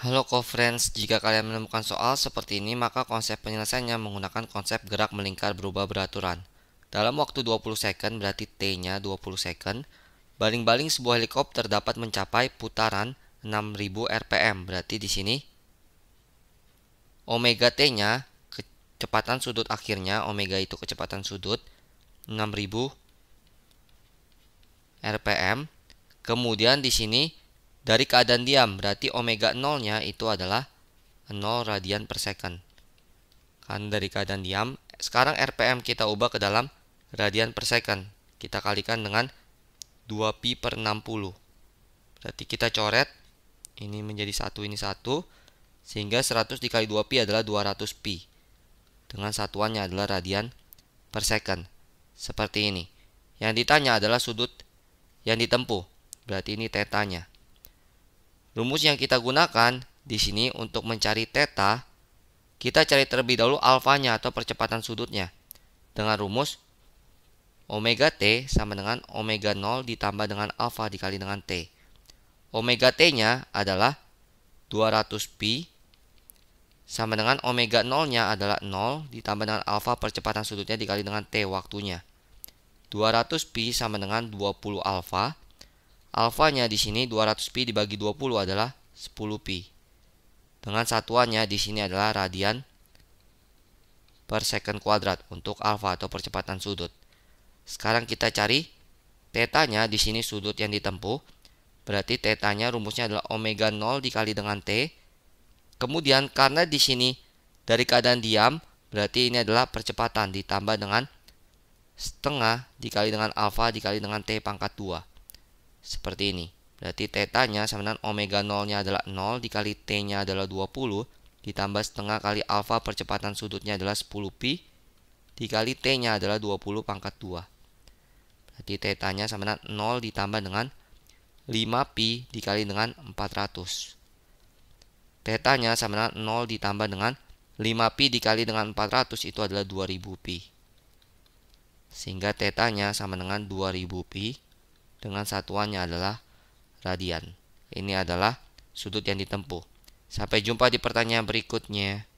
Halo co-friends, jika kalian menemukan soal seperti ini maka konsep penyelesaiannya menggunakan konsep gerak melingkar berubah beraturan. Dalam waktu 20 second berarti T-nya 20 second, baling-baling sebuah helikopter dapat mencapai putaran 6000 rpm. Berarti di sini omega T-nya kecepatan sudut akhirnya, omega itu kecepatan sudut 6000 rpm. Kemudian di sini dari keadaan diam berarti omega 0-nya itu adalah 0 radian per second. Kan dari keadaan diam. Sekarang RPM kita ubah ke dalam radian per second. Kita kalikan dengan 2pi per 60. Berarti kita coret. Ini menjadi satu ini satu Sehingga 100 dikali 2pi adalah 200pi. Dengan satuannya adalah radian per second. Seperti ini. Yang ditanya adalah sudut yang ditempuh. Berarti ini tetanya. Rumus yang kita gunakan di sini untuk mencari teta, kita cari terlebih dahulu alfanya atau percepatan sudutnya dengan rumus omega t sama dengan omega 0 ditambah dengan alfa dikali dengan t. Omega t-nya adalah 200pi sama dengan omega 0-nya adalah 0 ditambah dengan alfa percepatan sudutnya dikali dengan t waktunya. 200pi sama dengan 20 alfa Alfanya di sini 200pi dibagi 20 adalah 10pi. Dengan satuannya di sini adalah radian per second kuadrat untuk alfa atau percepatan sudut. Sekarang kita cari tetanya di sini sudut yang ditempuh. Berarti tetanya rumusnya adalah omega 0 dikali dengan t. Kemudian karena di sini dari keadaan diam, berarti ini adalah percepatan ditambah dengan setengah dikali dengan alfa dikali dengan t pangkat 2 seperti ini. Berarti tetanya sama dengan omega 0-nya adalah 0 dikali t-nya adalah 20 ditambah setengah kali alfa percepatan sudutnya adalah 10pi dikali t-nya adalah 20 pangkat 2. Berarti tetanya sama dengan 0 ditambah dengan 5pi dikali dengan 400. Tetanya sama dengan 0 ditambah dengan 5pi dikali dengan 400 itu adalah 2000pi. Sehingga tetanya sama dengan 2000pi dengan satuannya adalah radian. Ini adalah sudut yang ditempuh. Sampai jumpa di pertanyaan berikutnya.